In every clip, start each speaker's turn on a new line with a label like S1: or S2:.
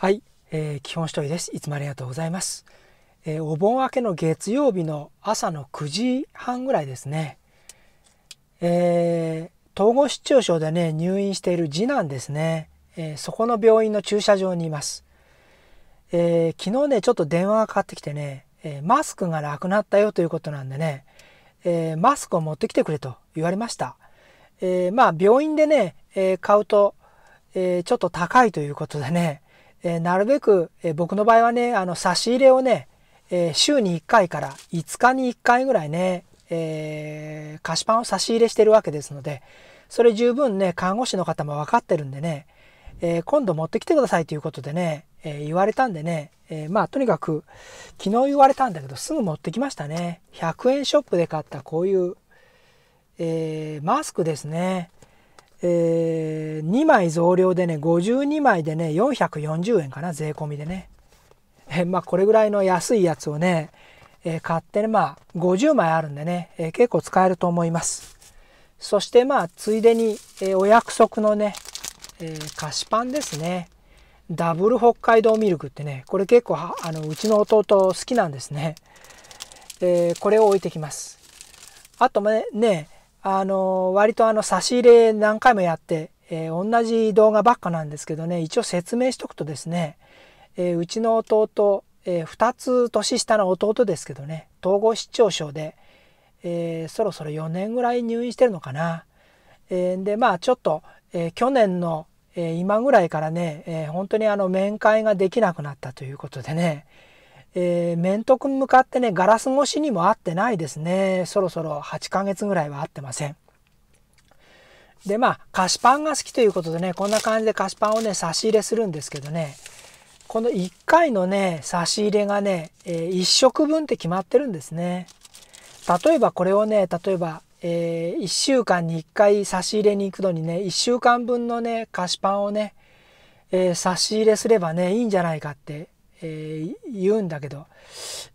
S1: はい、えー、基本一人ですいつもありがとうございます、えー、お盆明けの月曜日の朝の9時半ぐらいですねえー、統合失調症でね入院している次男ですね、えー、そこの病院の駐車場にいます、えー、昨日ねちょっと電話がかかってきてね、えマスクがなくなったよということなんでね、えマスクを持ってきてくれと言われました、えまあ病院でね、え買うと、えちょっと高いということでね、えなるべく、え僕の場合はね、あの、差し入れをね、え週に1回から5日に1回ぐらいね、えー、菓子パンを差し入れしてるわけですので、それ十分ね、看護師の方も分かってるんでね、えー、今度持ってきてくださいということでね、えー、言われたんでね、えー、まあとにかく昨日言われたんだけどすぐ持ってきましたね100円ショップで買ったこういう、えマスクですねえー、2枚増量でね52枚でね440円かな税込みでね、えまあこれぐらいの安いやつをね、えー、買ってねまあ50枚あるんでね、えー、結構使えると思いますそしてまあついでに、えー、お約束のね、えー、菓子パンですねダブル北海道ミルクってねこれ結構あのうちの弟好きなんですね、えー、これを置いてきますあとねねあの、割とあの、差し入れ何回もやって、えー、同じ動画ばっかなんですけどね、一応説明しとくとですね、えー、うちの弟、えー、2つ年下の弟ですけどね、統合失調症で、えー、そろそろ4年ぐらい入院してるのかな。えー、で、まあちょっと、えー、去年の、えー、今ぐらいからね、えー、本当にあの面会ができなくなったということでね、えー、面と向かってね、ガラス越しにも合ってないですね。そろそろ8ヶ月ぐらいは合ってません。で、まあ、菓子パンが好きということでね、こんな感じで菓子パンをね、差し入れするんですけどね、この1回のね、差し入れがね、えー、1食分って決まってるんですね。例えばこれをね、例えば、えー、1週間に1回差し入れに行くのにね、1週間分のね、菓子パンをね、えー、差し入れすればね、いいんじゃないかってえー、言うんだけど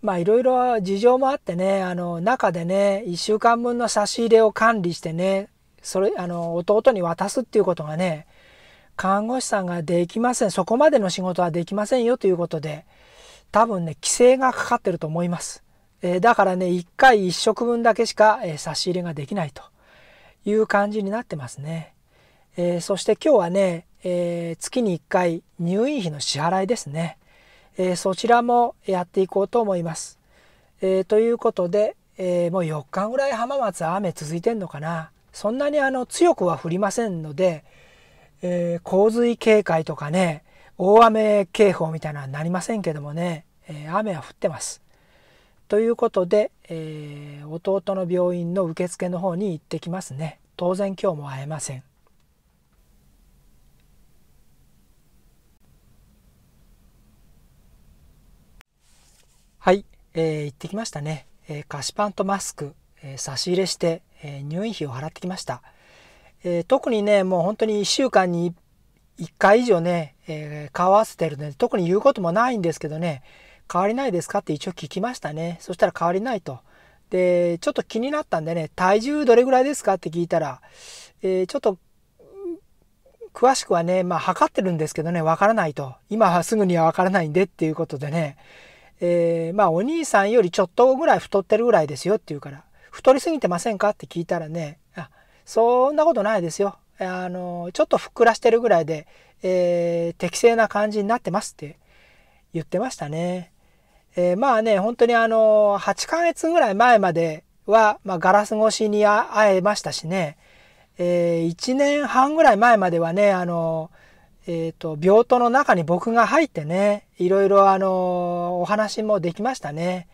S1: まあいろいろ事情もあってねあの中でね1週間分の差し入れを管理してねそれあの弟に渡すっていうことがね看護師さんができませんそこまでの仕事はできませんよということで多分ね規制がかかってると思います、えー、だからね1回1食分だけしか、えー、差し入れができないという感じになってますね、えー、そして今日はね、え月に1回入院費の支払いですねえそちらもやっていこうと思います。えということで、えもう4日ぐらい浜松雨続いてんのかなそんなにあの強くは降りませんので、え洪水警戒とかね大雨警報みたいなのはなりませんけどもね、え雨は降ってます。ということで、えー、弟の病院の受付の方に行ってきますね。当然今日も会えません。はい、えー、行ってきましたね、えー、菓子パンとマスク、えー、差し入れして、えー、入院費を払ってきました、えー、特にねもう本当に1週間に1回以上ね、えー、顔合わせてるので特に言うこともないんですけどね変わりないですかって一応聞きましたねそしたら変わりないとでちょっと気になったんでね体重どれぐらいですかって聞いたら、えー、ちょっと詳しくはね、まあ、測ってるんですけどね、わからないと。今はすぐにはわからないんでっていうことでね、えー、まあお兄さんよりちょっとぐらい太ってるぐらいですよって言うから太りすぎてませんかって聞いたらねあそんなことないですよあのちょっとふっくらしてるぐらいで、えー、適正な感じになってますって言ってましたね。えー、まあね本当にあの8ヶ月ぐらい前までは、まあ、ガラス越しに会えましたしね、えー、1年半ぐらい前まではねあのえっ、ー、と、病棟の中に僕が入ってね、いろいろあの、お話もできましたね。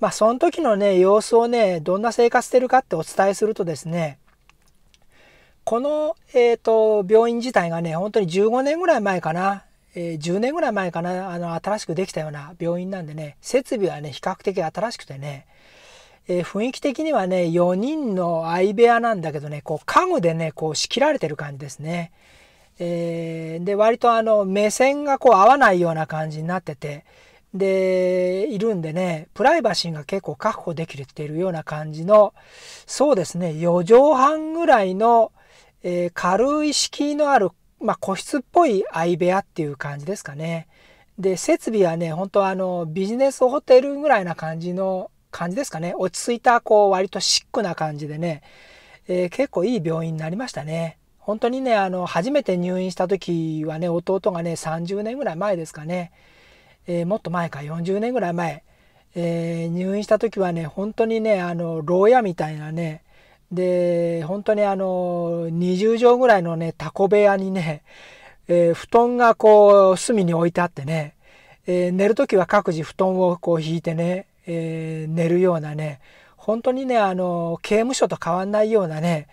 S1: まあ、その時のね、様子をね、どんな生活してるかってお伝えするとですね、この、えっ、ー、と、病院自体がね、本当に15年ぐらい前かな、えー、10年ぐらい前かな、あの、新しくできたような病院なんでね、設備はね、比較的新しくてね、えー、雰囲気的にはね、4人の相部屋なんだけどね、こう、家具でね、こう仕切られてる感じですね。えー、で割とあの目線がこう合わないような感じになっててでいるんでねプライバシーが結構確保できてるような感じのそうですね4畳半ぐらいの、えー、軽い敷居のある、まあ、個室っぽい相部屋っていう感じですかね。で設備はね本当あのビジネスホテルぐらいな感じの感じですかね落ち着いたこう割とシックな感じでね、えー、結構いい病院になりましたね。本当にねあの初めて入院した時はね弟がね30年ぐらい前ですかね、えー、もっと前か40年ぐらい前、えー、入院した時はね本当にねあの牢屋みたいなねで本当にあの20畳ぐらいのねタコ部屋にね、えー、布団がこう隅に置いてあってね、え寝る時は各自布団をこう引いてね、え寝るようなね本当にねあの刑務所と変わんないようなね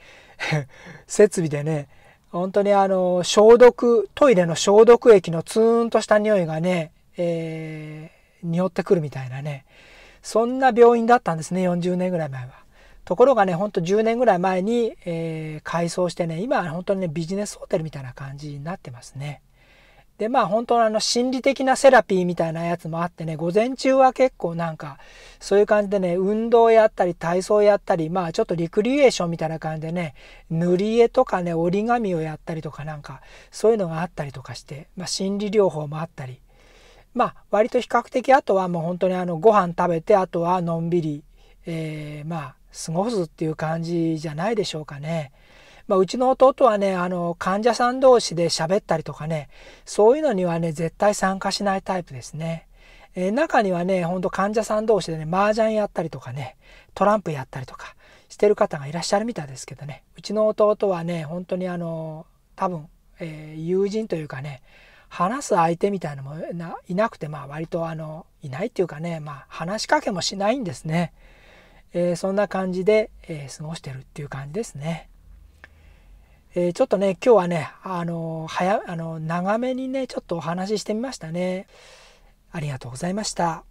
S1: 設備でね、本当にあの、消毒、トイレの消毒液のツーンとした匂いがね、えー、匂ってくるみたいなね、そんな病院だったんですね、40年ぐらい前は。ところがね、ほんと10年ぐらい前に、えー、改装してね、今は本当にね、ビジネスホテルみたいな感じになってますね。で、まあ本当あの心理的なセラピーみたいなやつもあってね、午前中は結構なんか、そういう感じでね、運動やったり体操やったり、まあちょっとリクリエーションみたいな感じでね、塗り絵とかね、折り紙をやったりとかなんか、そういうのがあったりとかして、まあ心理療法もあったり、まあ割と比較的あとはもう本当にあのご飯食べて、あとはのんびり、えー、まあ過ごすっていう感じじゃないでしょうかね。まあ、うちの弟はね、あの、患者さん同士で喋ったりとかね、そういうのにはね、絶対参加しないタイプですね。えー、中にはね、ほんと患者さん同士でね、麻雀やったりとかね、トランプやったりとかしてる方がいらっしゃるみたいですけどね、うちの弟はね、本当にあの、多分、えー、友人というかね、話す相手みたいなのもいなくて、まあ割とあの、いないっていうかね、まあ話しかけもしないんですね。えー、そんな感じで、えー、過ごしてるっていう感じですね。えー、ちょっとね今日はねあの早あの長めにねちょっとお話ししてみましたねありがとうございました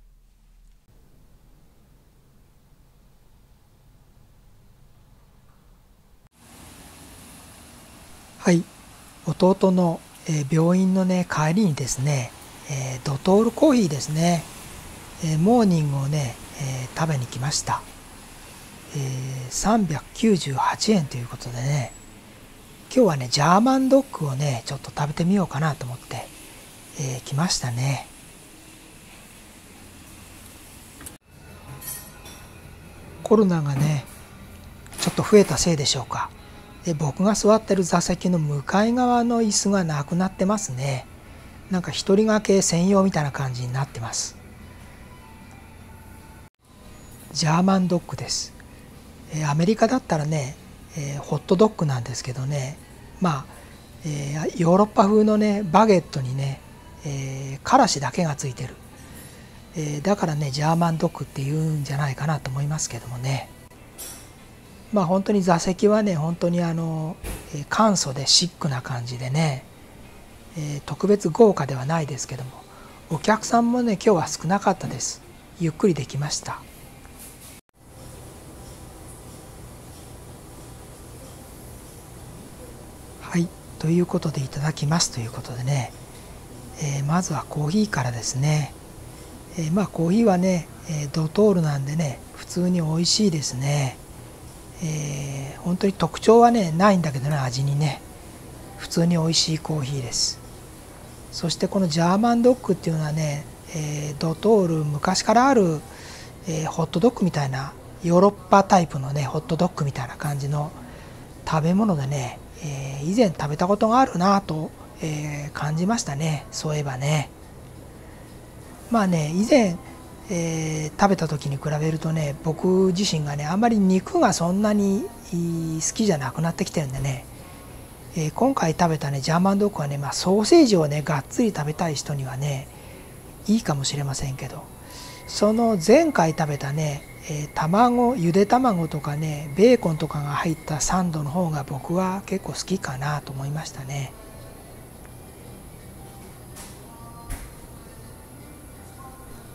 S1: はい弟の、えー、病院のね帰りにですね、えー、ドトールコーヒーですね、えー、モーニングをね、えー、食べに来ました、えー、398円ということでね今日はねジャーマンドッグをねちょっと食べてみようかなと思って、えー、来ましたねコロナがねちょっと増えたせいでしょうかで僕が座ってる座席の向かい側の椅子がなくなってますねなんか一人掛け専用みたいな感じになってますジャーマンドッグですアメリカだったらねえー、ホットドッグなんですけどねまあ、えー、ヨーロッパ風のねバゲットにね、えー、からしだけがついてる、えだからねジャーマンドッグっていうんじゃないかなと思いますけどもねまあ本当に座席はね本当にあの、え簡素でシックな感じでね、え特別豪華ではないですけどもお客さんもね今日は少なかったですゆっくりできました。ということでいただきますということでね、えー、まずはコーヒーからですね、えー、まあコーヒーはね、えー、ドトールなんでね普通に美味しいですね、えー、本当に特徴はねないんだけどね味にね普通に美味しいコーヒーですそしてこのジャーマンドッグっていうのはね、えドトール昔からある、えホットドッグみたいなヨーロッパタイプのねホットドッグみたいな感じの食べ物でねえー、以前食べたことがあるなと、えー、感じましたねそういえばねまあね以前、えー、食べた時に比べるとね僕自身がねあんまり肉がそんなに好きじゃなくなってきてるんでね、えー、今回食べたねジャーマンドッグはね、まあ、ソーセージをねがっつり食べたい人にはねいいかもしれませんけどその前回食べたねえー、卵ゆで卵とかねベーコンとかが入ったサンドの方が僕は結構好きかなと思いましたね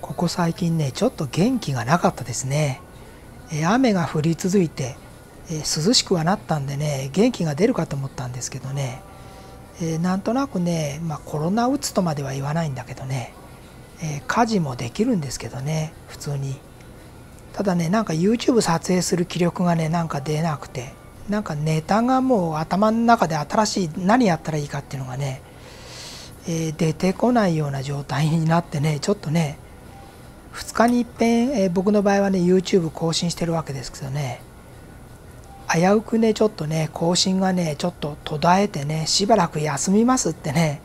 S1: ここ最近ねちょっと元気がなかったですね、えー、雨が降り続いて、えー、涼しくはなったんでね元気が出るかと思ったんですけどね、えー、なんとなくね、まあ、コロナうつとまでは言わないんだけどね、え家事もできるんですけどね普通に。ただねなんか YouTube 撮影する気力がねなんか出なくてなんかネタがもう頭の中で新しい何やったらいいかっていうのがね、えー、出てこないような状態になってねちょっとね2日にいっぺん、えー、僕の場合はね YouTube 更新してるわけですけどね危うくねちょっとね更新がねちょっと途絶えてねしばらく休みますってね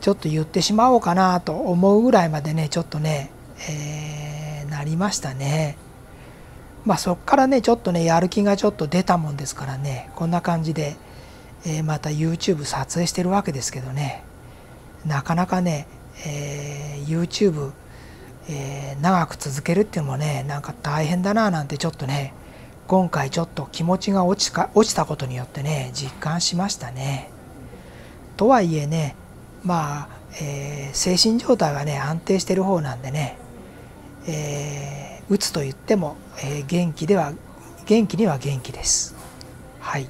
S1: ちょっと言ってしまおうかなと思うぐらいまでねちょっとね、えーありましたね。まあ、そっからねちょっとねやる気がちょっと出たもんですからねこんな感じで、えー、また YouTube 撮影してるわけですけどねなかなかね、えー、YouTube、えー、長く続けるっていうのもねなんか大変だななんてちょっとね今回ちょっと気持ちが落ちか落ちたことによってね実感しましたね。とはいえねまあ、え精神状態がね安定してる方なんでねえー、打つと言っても、えー、元気では元気には元気です。はい。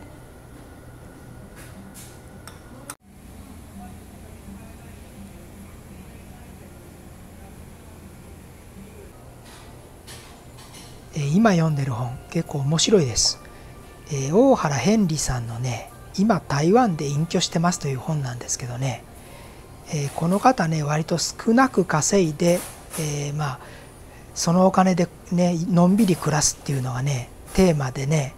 S1: え今読んでる本結構面白いです。えー、大原ヘンリーさんのね今台湾で隠居してますという本なんですけどね、えー、この方ね割と少なく稼いで、えー、まあそのお金でねのんびり暮らすっていうのがねテーマでね、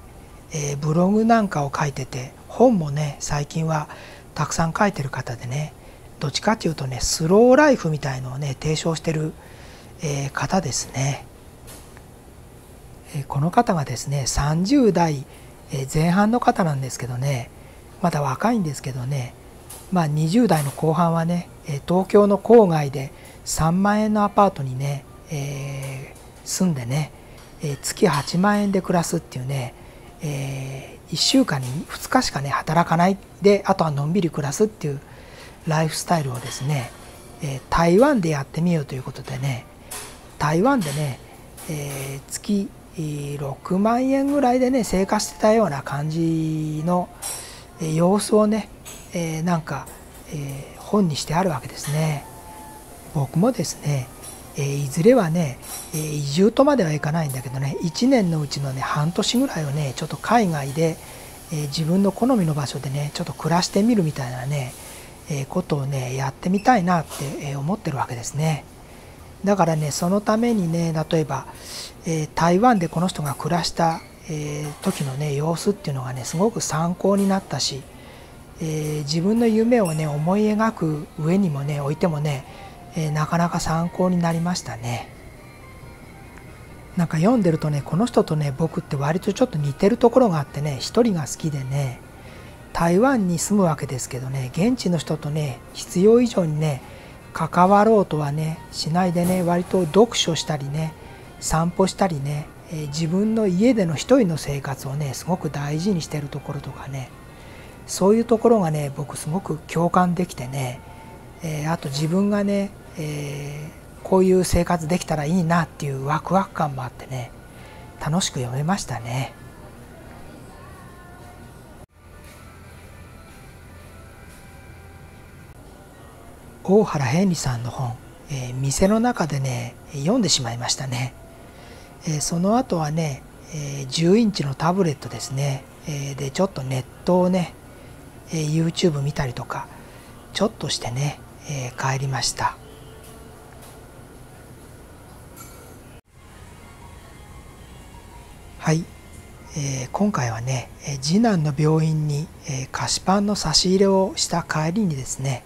S1: えー、ブログなんかを書いてて本もね最近はたくさん書いてる方でねどっちかっていうとねスローライフみたいのをね提唱してる、えー、方ですね、えー、この方がですね30代前半の方なんですけどねまだ若いんですけどねまあ20代の後半はね東京の郊外で3万円のアパートにねえー、住んでね、えー、月8万円で暮らすっていうね、えー、1週間に2日しかね働かないであとはのんびり暮らすっていうライフスタイルをですね、えー、台湾でやってみようということでね台湾でね、えー、月6万円ぐらいでね生活してたような感じの様子をね、えー、なんか、えー、本にしてあるわけですね。僕もですねえー、いずれはね、えー、移住とまではいかないんだけどね1年のうちのね半年ぐらいをねちょっと海外で、えー、自分の好みの場所でねちょっと暮らしてみるみたいなね、えことをねやってみたいなって、え思ってるわけですねだからねそのためにね例えば、え台湾でこの人が暮らした、え時のね様子っていうのがねすごく参考になったし、え自分の夢をね思い描く上にもね置いてもねえー、なかなか参考になりましたねなんか読んでるとねこの人とね僕って割とちょっと似てるところがあってね一人が好きでね台湾に住むわけですけどね現地の人とね必要以上にね関わろうとはねしないでね割と読書したりね散歩したりね、えー、自分の家での一人の生活をねすごく大事にしてるところとかねそういうところがね僕すごく共感できてね、えー、あと自分がねえー、こういう生活できたらいいなっていうワクワク感もあってね楽しく読めましたね。大原平里さんの本、えー、店の中でね読んでしまいましたね、えー、その後はね、えー、10インチのタブレットですね、えー、でちょっとネットをね、えー、YouTube 見たりとかちょっとしてね、えー、帰りましたはい、えー、今回はね、え次男の病院に、え菓子パンの差し入れをした帰りにですね、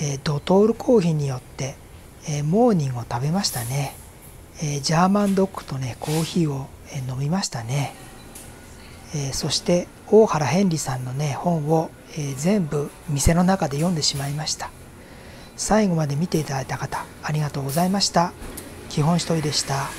S1: えドトールコーヒーによって、えモーニングを食べましたね、えジャーマンドッグとねコーヒーを、え飲みましたね、えそして大原ヘンリーさんのね本を、え全部店の中で読んでしまいました最後まで見ていただいた方ありがとうございました基本一人でした。